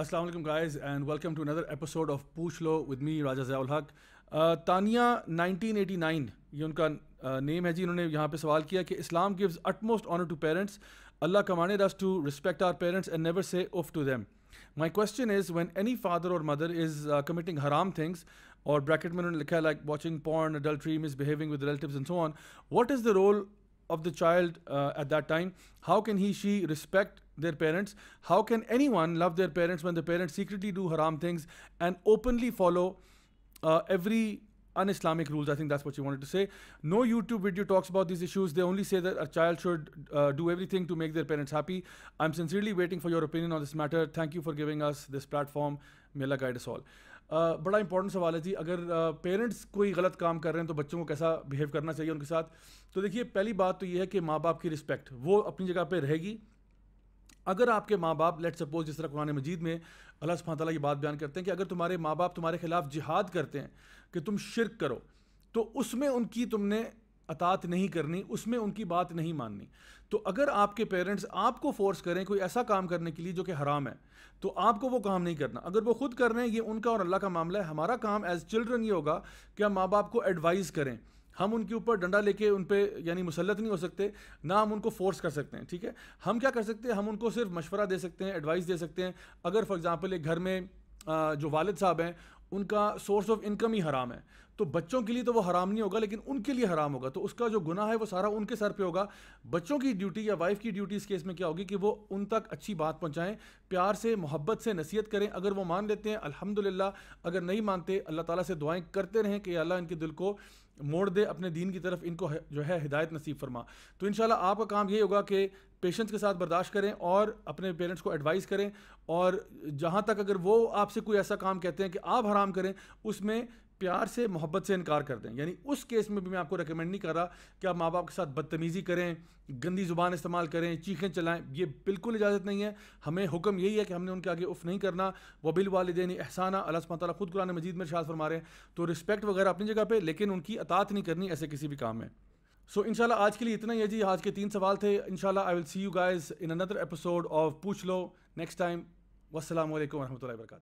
Assalamu alaikum guys and welcome to another episode of Pooch Lo with me Raja Zaul Haq. Uh, Tania 1989 ye unka uh, name hai ji unhone yahan pe sawal kiya ki Islam gives utmost honor to parents Allah commanded us to respect our parents and never say off to them. My question is when any father or mother is uh, committing haram things or bracket mein unhone likha like watching porn adultery misbehaving with relatives and so on what is the role of the child uh, at that time? How can he, she respect their parents? How can anyone love their parents when the parents secretly do haram things and openly follow uh, every un-Islamic rules? I think that's what she wanted to say. No YouTube video talks about these issues. They only say that a child should uh, do everything to make their parents happy. I'm sincerely waiting for your opinion on this matter. Thank you for giving us this platform میلا کا سال بڑا important سوال ہے جی اگر parents کوئی غلط کام کر رہے ہیں تو بچوں کو کیسا بہیو کرنا چاہیے ان کے ساتھ تو دیکھیے پہلی بات تو یہ ہے کہ ماں باپ کی رسپیکٹ وہ اپنی جگہ پہ رہے گی اگر آپ کے ماں باپ لیٹ سپوز جس طرح قرآن مجید میں اللہ سبحانہ تعالیٰ یہ بات بیان کرتے ہیں کہ اگر تمہارے ماں باپ تمہارے خلاف جہاد کرتے ہیں کہ تم شرک کرو تو اس میں ان کی تم نے اطاعت نہیں کرنی اس میں ان کی بات نہیں ماننی تو اگر آپ کے پیرنٹس آپ کو فورس کریں کوئی ایسا کام کرنے کے لیے جو کہ حرام ہے تو آپ کو وہ کام نہیں کرنا اگر وہ خود کر رہے ہیں یہ ان کا اور اللہ کا معاملہ ہے ہمارا کام ایز چلڈرن یہ ہوگا کہ ہم ماں باپ کو ایڈوائز کریں ہم ان کے اوپر ڈنڈا لے کے ان پہ یعنی مسلط نہیں ہو سکتے نہ ہم ان کو فورس کر سکتے ہیں ٹھیک ہے ہم کیا کر سکتے ہیں ہم ان کو صرف مشورہ دے سکتے ہیں ایڈوائس دے سکتے ہیں اگر فار ایگزامپل ایک گھر میں جو والد صاحب ہیں ان کا سورس آف انکم ہی حرام ہے تو بچوں کے لیے تو وہ حرام نہیں ہوگا لیکن ان کے لیے حرام ہوگا تو اس کا جو گناہ ہے وہ سارا ان کے سر پہ ہوگا بچوں کی ڈیوٹی یا وائف کی ڈیوٹی اس کیس میں کیا ہوگی کہ وہ ان تک اچھی بات پہنچائیں پیار سے محبت سے نصیحت کریں اگر وہ مان لیتے ہیں الحمد اگر نہیں مانتے اللہ تعالیٰ سے دعائیں کرتے رہیں کہ اللہ ان کے دل کو موڑ دے اپنے دین کی طرف ان کو جو ہے ہدایت نصیب فرما تو ان اللہ آپ کا کام یہ ہوگا کہ پیشنٹس کے ساتھ برداشت کریں اور اپنے پیرنٹس کو ایڈوائز کریں اور جہاں تک اگر وہ آپ سے کوئی ایسا کام کہتے ہیں کہ آپ حرام کریں اس میں پیار سے محبت سے انکار کر دیں یعنی اس کیس میں بھی میں آپ کو ریکمینڈ نہیں کر رہا کہ آپ ماں باپ کے ساتھ بدتمیزی کریں گندی زبان استعمال کریں چیخیں چلائیں یہ بالکل اجازت نہیں ہے ہمیں حکم یہی ہے کہ ہم نے ان کے آگے اف نہیں کرنا وہ بل والدین احسانہ اللہ علیہ تعالیٰ خود قرآن مجید میں فرما رہے ہیں تو رسپیکٹ وغیرہ اپنی جگہ پہ لیکن ان کی اطاعت نہیں کرنی ایسے کسی بھی کام میں سو so, انشاءاللہ آج کے لیے اتنا ہی ہے جی آج کے تین سوال تھے ان شاء I will see you guys ان اندر ایپیسوڈ آف پوچھ لو نیکسٹ ٹائم والسلام علیکم ورحمۃ اللہ وبرکاتہ